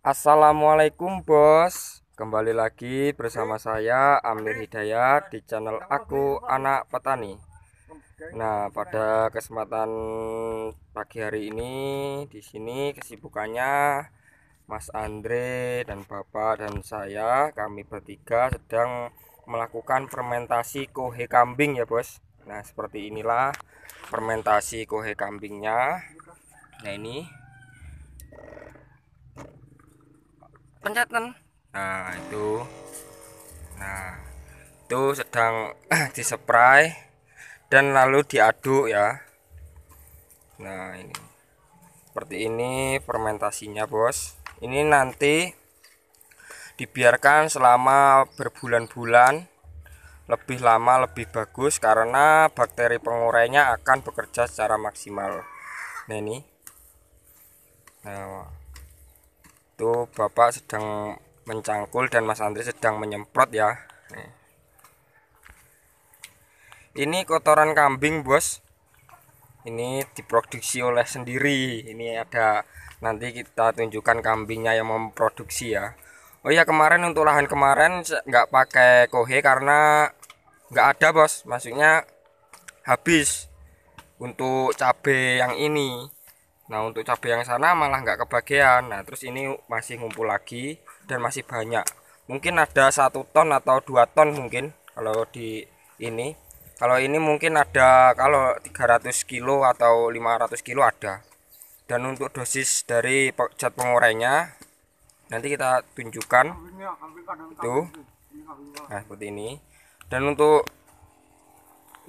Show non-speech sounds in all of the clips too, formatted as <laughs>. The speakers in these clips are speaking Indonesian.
Assalamualaikum bos Kembali lagi bersama saya Amir Hidayat di channel aku anak petani Nah pada kesempatan pagi hari ini di sini kesibukannya Mas Andre dan Bapak dan saya kami bertiga sedang melakukan fermentasi kohe kambing ya bos Nah seperti inilah fermentasi kohe kambingnya Nah ini Pencetan, nah itu nah itu sedang <clears throat> disepray dan lalu diaduk ya nah ini seperti ini fermentasinya bos ini nanti dibiarkan selama berbulan-bulan lebih lama lebih bagus karena bakteri pengurainya akan bekerja secara maksimal nah ini nah itu bapak sedang mencangkul dan mas Andri sedang menyemprot ya ini kotoran kambing bos ini diproduksi oleh sendiri ini ada nanti kita tunjukkan kambingnya yang memproduksi ya Oh ya kemarin untuk lahan kemarin nggak pakai kohe karena nggak ada bos maksudnya habis untuk cabai yang ini Nah untuk cabai yang sana malah nggak kebagian. Nah terus ini masih ngumpul lagi dan masih banyak. Mungkin ada satu ton atau dua ton mungkin kalau di ini. Kalau ini mungkin ada kalau 300 kilo atau 500 kilo ada. Dan untuk dosis dari cat pengurainya nanti kita tunjukkan itu. Nah seperti ini. Dan untuk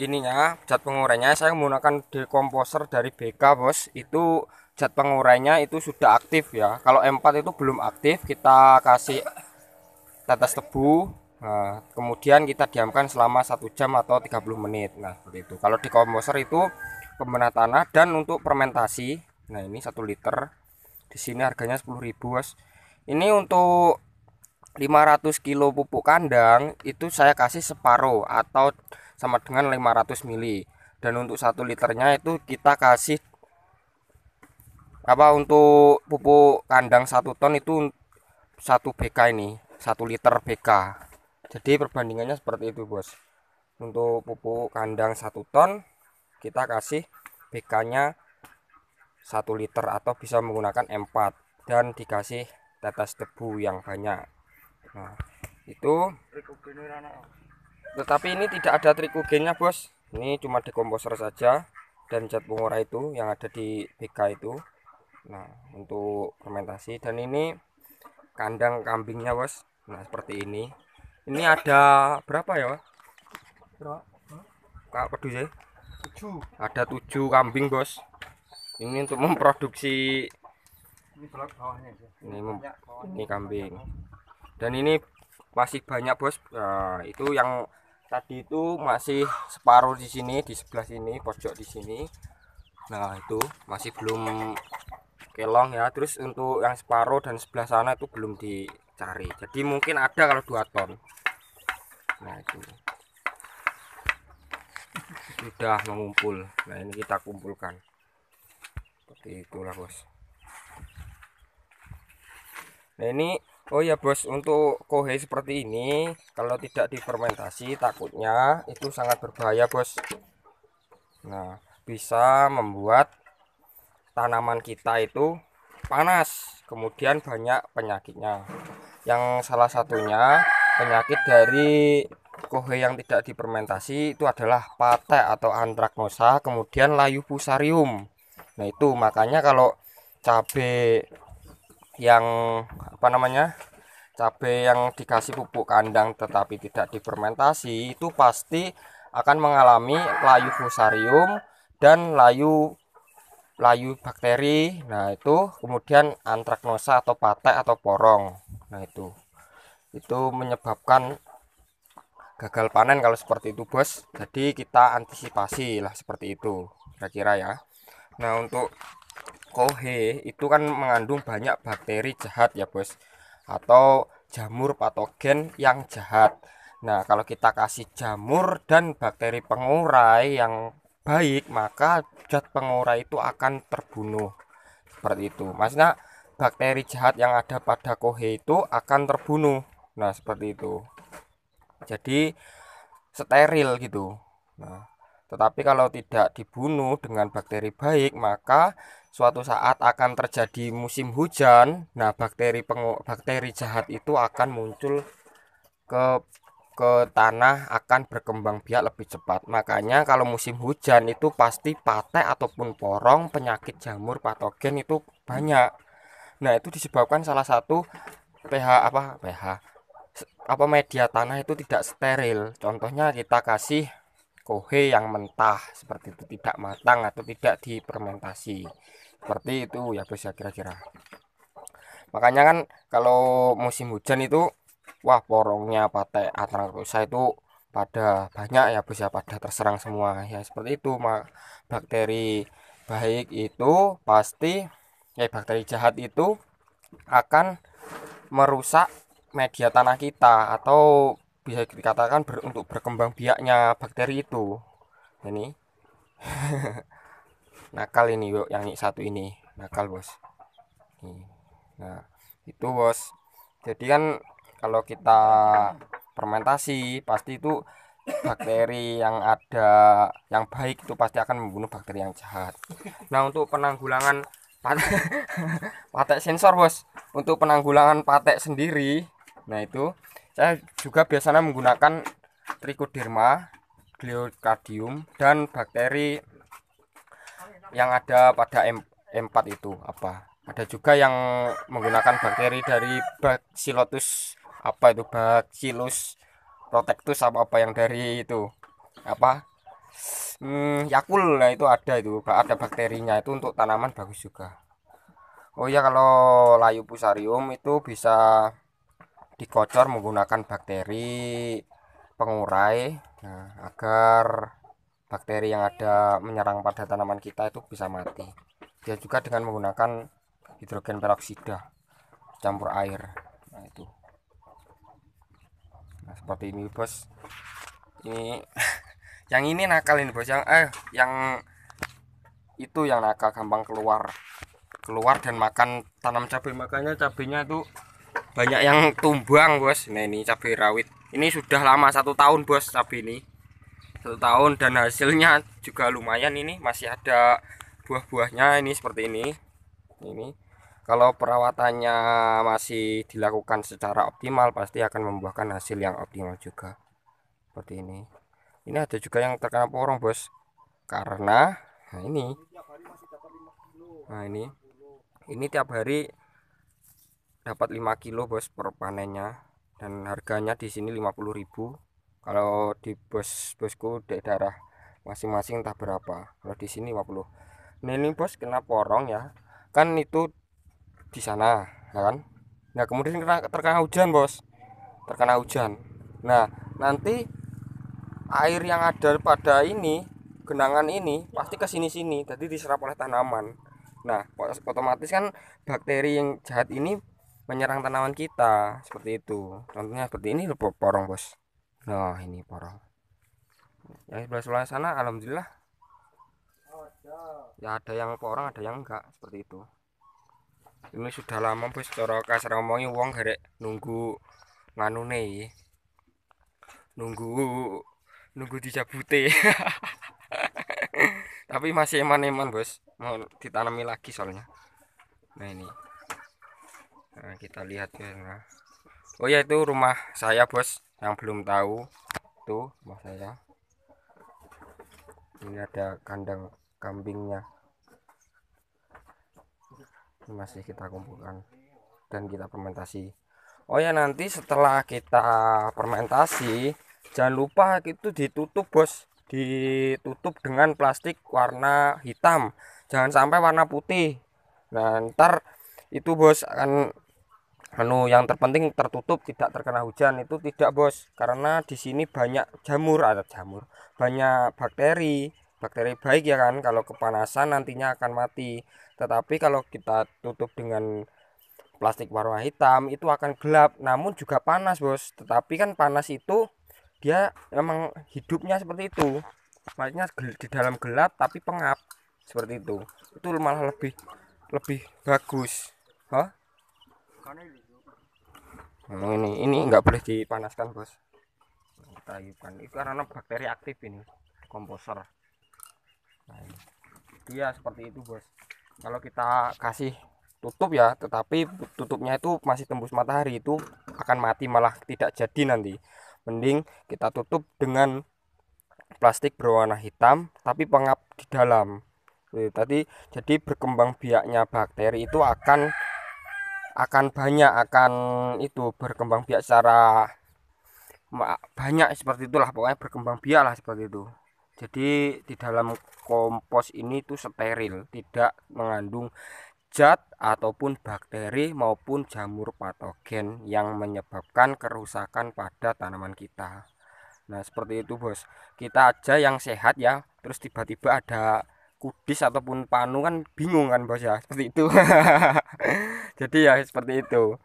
ininya zat pengurainya saya menggunakan dekomposer dari BK bos itu zat pengurainya itu sudah aktif ya kalau M4 itu belum aktif kita kasih tetes tebu nah, kemudian kita diamkan selama satu jam atau 30 menit nah seperti itu kalau dekomposer itu pembenah tanah dan untuk fermentasi nah ini satu liter di sini harganya 10.000 bos ini untuk 500 kilo pupuk kandang itu saya kasih separuh atau sama dengan 500 mili dan untuk satu liternya itu kita kasih apa untuk pupuk kandang satu ton itu satu BK ini satu liter BK jadi perbandingannya seperti itu bos untuk pupuk kandang satu ton kita kasih BK nya satu liter atau bisa menggunakan empat dan dikasih tetes debu yang banyak nah, itu tetapi ini tidak ada trikogennya bos ini cuma dekomposer saja dan cat pengurah itu yang ada di BK itu nah untuk fermentasi dan ini kandang kambingnya bos nah seperti ini ini ada berapa ya berapa kak peduli ya ada tujuh kambing bos ini untuk memproduksi ini, ini, ini kambing dan ini masih banyak bos nah, itu yang tadi itu masih separuh di sini di sebelah sini pojok di sini nah itu masih belum kelong ya terus untuk yang separuh dan sebelah sana itu belum dicari jadi mungkin ada kalau dua ton nah itu sudah mengumpul nah ini kita kumpulkan seperti itulah bos nah ini Oh ya bos, untuk kohe seperti ini kalau tidak difermentasi takutnya itu sangat berbahaya bos. Nah, bisa membuat tanaman kita itu panas, kemudian banyak penyakitnya. Yang salah satunya penyakit dari kohe yang tidak difermentasi itu adalah pate atau antraknosa, kemudian layu fusarium. Nah, itu makanya kalau cabai yang apa namanya cabai yang dikasih pupuk kandang tetapi tidak difermentasi itu pasti akan mengalami layu fusarium dan layu layu bakteri nah itu kemudian antraknosa atau patek atau porong nah itu itu menyebabkan gagal panen kalau seperti itu bos jadi kita antisipasi lah seperti itu kira-kira ya nah untuk kohe itu kan mengandung banyak bakteri jahat ya bos atau jamur patogen yang jahat nah kalau kita kasih jamur dan bakteri pengurai yang baik maka zat pengurai itu akan terbunuh seperti itu maksudnya bakteri jahat yang ada pada kohe itu akan terbunuh nah seperti itu jadi steril gitu nah tetapi kalau tidak dibunuh dengan bakteri baik maka suatu saat akan terjadi musim hujan, nah bakteri pengu bakteri jahat itu akan muncul ke ke tanah akan berkembang biak lebih cepat. Makanya kalau musim hujan itu pasti patek ataupun porong penyakit jamur patogen itu banyak. Nah, itu disebabkan salah satu pH apa pH apa media tanah itu tidak steril. Contohnya kita kasih kohe yang mentah seperti itu tidak matang atau tidak dipermentasi seperti itu ya guys ya kira-kira makanya kan kalau musim hujan itu wah porongnya patah atrang rusa itu pada banyak ya bisa ya, pada terserang semua ya seperti itu mak bakteri baik itu pasti ya bakteri jahat itu akan merusak media tanah kita atau bisa dikatakan ber, untuk berkembang biaknya bakteri itu ini <laughs> nakal ini yuk yang satu ini nakal bos nah itu bos jadi kan kalau kita fermentasi pasti itu bakteri yang ada yang baik itu pasti akan membunuh bakteri yang jahat nah untuk penanggulangan patek, <laughs> patek sensor bos untuk penanggulangan patek sendiri nah itu saya juga biasanya menggunakan trichoderma gliocardium dan bakteri yang ada pada M 4 itu apa ada juga yang menggunakan bakteri dari Bacillus apa itu Bacillus protectus apa apa yang dari itu apa hmm, yakul nah itu ada itu ada bakterinya itu untuk tanaman bagus juga oh ya kalau layu pusarium itu bisa dikocor menggunakan bakteri pengurai nah, agar bakteri yang ada menyerang pada tanaman kita itu bisa mati dia juga dengan menggunakan hidrogen peroksida campur air nah itu nah seperti ini bos ini <laughs> yang ini nakal ini bos yang eh yang itu yang nakal gampang keluar keluar dan makan tanam cabai makanya cabainya itu banyak yang tumbang bos nah ini cabai rawit ini sudah lama satu tahun bos cabai ini satu tahun dan hasilnya juga lumayan ini masih ada buah-buahnya ini seperti ini ini kalau perawatannya masih dilakukan secara optimal pasti akan membuahkan hasil yang optimal juga seperti ini ini ada juga yang terkena porong bos karena nah ini nah ini ini tiap hari dapat 5 kilo bos per panennya dan harganya di sini 50.000 kalau di bos bosku di daerah masing-masing entah berapa kalau di sini 50 nah ini bos kena porong ya kan itu di sana ya kan nah kemudian kena, terkena hujan bos terkena hujan nah nanti air yang ada pada ini genangan ini pasti ke sini-sini jadi diserap oleh tanaman nah otomatis kan bakteri yang jahat ini menyerang tanaman kita seperti itu contohnya seperti ini porong bos oh ini parah ya sebelah sebelah sana alhamdulillah ya ada yang porong ada yang enggak seperti itu ini sudah lama bos cara kasar ngomongnya wong gerek nunggu nih. nunggu nunggu dicabute <laughs> tapi masih eman-eman bos mau ditanami lagi soalnya nah ini nah, kita lihat ya nah. oh ya itu rumah saya bos yang belum tahu tuh rumah saya ini ada kandang kambingnya ini masih kita kumpulkan dan kita fermentasi oh ya nanti setelah kita fermentasi jangan lupa itu ditutup bos ditutup dengan plastik warna hitam jangan sampai warna putih nah ntar itu bos akan anu yang terpenting tertutup tidak terkena hujan itu tidak bos karena di sini banyak jamur ada jamur banyak bakteri bakteri baik ya kan kalau kepanasan nantinya akan mati tetapi kalau kita tutup dengan plastik warna hitam itu akan gelap namun juga panas bos tetapi kan panas itu dia memang hidupnya seperti itu maksudnya di dalam gelap tapi pengap seperti itu itu malah lebih lebih bagus hah nah, ini ini nggak boleh dipanaskan bos kita ayukan. itu karena bakteri aktif ini komposer nah, ini. dia seperti itu bos kalau kita kasih tutup ya tetapi tutupnya itu masih tembus matahari itu akan mati malah tidak jadi nanti mending kita tutup dengan plastik berwarna hitam tapi pengap di dalam tadi jadi berkembang biaknya bakteri itu akan akan banyak akan itu berkembang biak secara banyak seperti itulah pokoknya berkembang biak lah seperti itu jadi di dalam kompos ini tuh steril tidak mengandung zat ataupun bakteri maupun jamur patogen yang menyebabkan kerusakan pada tanaman kita nah seperti itu bos kita aja yang sehat ya terus tiba-tiba ada Kudis ataupun Panu kan bingung kan bos ya seperti itu <laughs> jadi ya seperti itu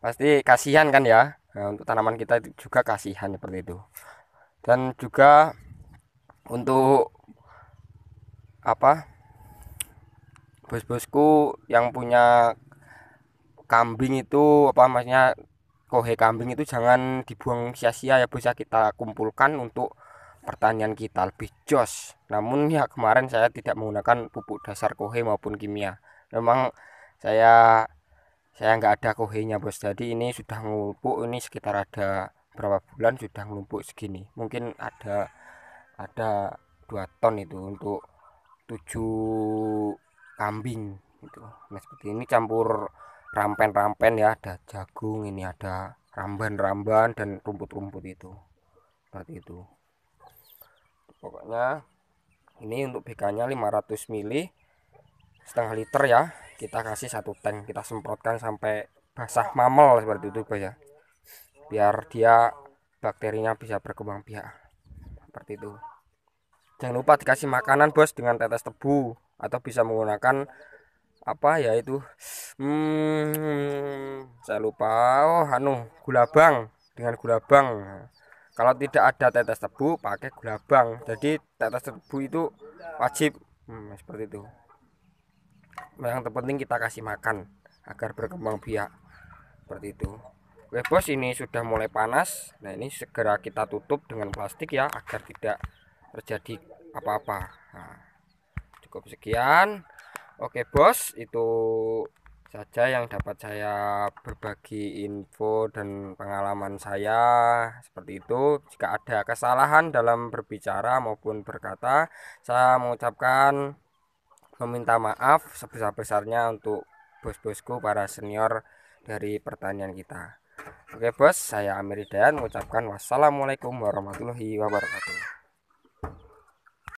pasti kasihan kan ya nah, untuk tanaman kita juga kasihan seperti itu dan juga untuk apa bos-bosku yang punya kambing itu apa maksudnya kohe kambing itu jangan dibuang sia-sia ya bos ya kita kumpulkan untuk pertanian kita lebih jos namun ya kemarin saya tidak menggunakan pupuk dasar kohe maupun kimia memang saya saya nggak ada kohenya bos jadi ini sudah ngelumpuk ini sekitar ada berapa bulan sudah ngelumpuk segini mungkin ada ada dua ton itu untuk tujuh kambing itu nah seperti ini campur rampen-rampen ya ada jagung ini ada ramban-ramban dan rumput-rumput itu seperti itu pokoknya ini untuk BK nya 500 ml setengah liter ya kita kasih satu tank kita semprotkan sampai basah mamel seperti itu ya biar dia bakterinya bisa berkembang biak seperti itu jangan lupa dikasih makanan bos dengan tetes tebu atau bisa menggunakan apa ya itu hmm saya lupa oh anu gula bang dengan gula bang kalau tidak ada tetes tebu pakai gula bang. jadi tetes tebu itu wajib hmm, seperti itu yang terpenting kita kasih makan agar berkembang biak seperti itu Oke bos ini sudah mulai panas nah ini segera kita tutup dengan plastik ya agar tidak terjadi apa-apa nah, cukup sekian Oke bos itu saja yang dapat saya berbagi info dan pengalaman saya seperti itu jika ada kesalahan dalam berbicara maupun berkata saya mengucapkan meminta maaf sebesar-besarnya untuk bos-bosku para senior dari pertanian kita Oke bos, saya Amir Hidayat mengucapkan wassalamualaikum warahmatullahi wabarakatuh.